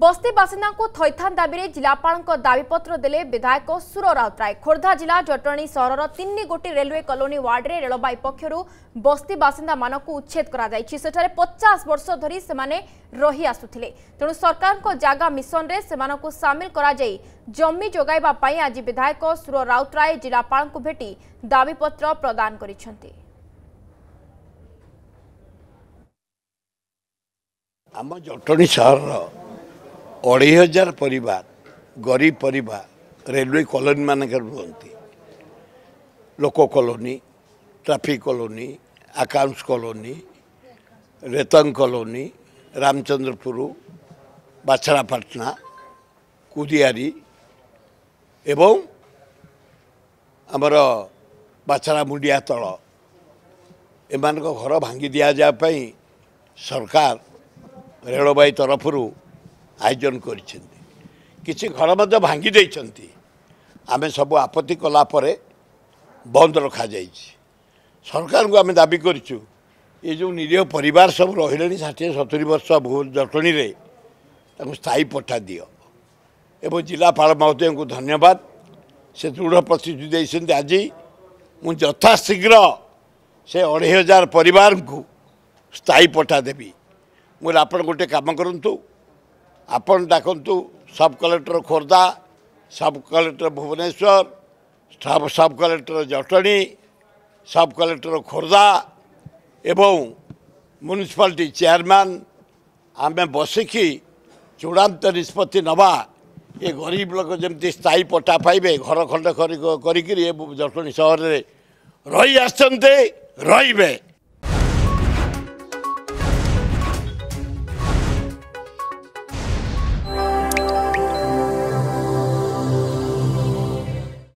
বস্তি বাসিন্দা থইথান দাবি জেলাপাল দাবিপত্র দেলে বিধায়ক সুর রাউতরায় খোর্ধা জেলা জটণী সহরর তিন গোটি রেলওয়ে কলোনি ওয়ার্ডে রেলবাই পক্ষর বস্তি বাসিন্দা মানুষ উচ্ছেদ করা যাই সেঠার পচাশ বর্ষ ধর সে রহি আসুলে তেণু সরকার জাগা মিশনরে সে সামিল করা যাই জমি যোগাইবা আজ বিধায়ক সুর রাউতরায় জেলাপাল ভেটি দাবিপত্র প্রদান করেছেন ଆମ ଜଟଣୀ ସହରର अढाई हजार पर गरीबार रेल्लवे कलोनि रुन् loco colony traffic colony accounts colony रेतङ कलोन रमचन्द्रपुर बाछरापटना कुदिहारी आमर बाछराुडिया तल एमा घर भाँगिदिपरकार तरफ्रु ଆୟୋଜନ କରିଛନ୍ତି କିଛି ଘର ମଧ୍ୟ ଭାଙ୍ଗି ଦେଇଛନ୍ତି ଆମେ ସବୁ ଆପତ୍ତି କଲା ପରେ ବନ୍ଦ ରଖାଯାଇଛି ସରକାରଙ୍କୁ ଆମେ ଦାବି କରିଛୁ ଏ ଯେଉଁ ନିରୀହ ପରିବାର ସବୁ ରହିଲେଣି ଷାଠିଏ ସତୁରି ବର୍ଷ ଜଟଣୀରେ ତାଙ୍କୁ ସ୍ଥାୟୀ ପଠା ଦିଅ ଏବଂ ଜିଲ୍ଲାପାଳ ମହୋଦୟଙ୍କୁ ଧନ୍ୟବାଦ ସେ ଦୃଢ଼ ପ୍ରତିଶ୍ରୁତି ଦେଇଛନ୍ତି ଆଜି ମୁଁ ଯଥାଶୀଘ୍ର ସେ ଅଢ଼େଇ ହଜାର ପରିବାରଙ୍କୁ ସ୍ଥାୟୀ ପଠା ଦେବି ମୁଁ ଆପଣ ଗୋଟେ କାମ କରନ୍ତୁ ଆପଣ ଡାକନ୍ତୁ sub collector Khordha sub collector Bhubaneswar sub collector Jatni sub collector Khordha ଏବଂ ମ୍ୟୁନିସିପାଲିଟି ଚେୟାରମ୍ୟାନ୍ ଆମେ ବସିକି ଚୂଡ଼ାନ୍ତ ନିଷ୍ପତ୍ତି ନେବା ଏ ଗରିବ ଲୋକ ଯେମିତି ସ୍ଥାୟୀ ପଟ୍ଟା ପାଇବେ ଘର ଖଣ୍ଡ କରିକିରି ଏ ଜଟଣୀ ସହରରେ ରହି ଆସିଛନ୍ତି ରହିବେ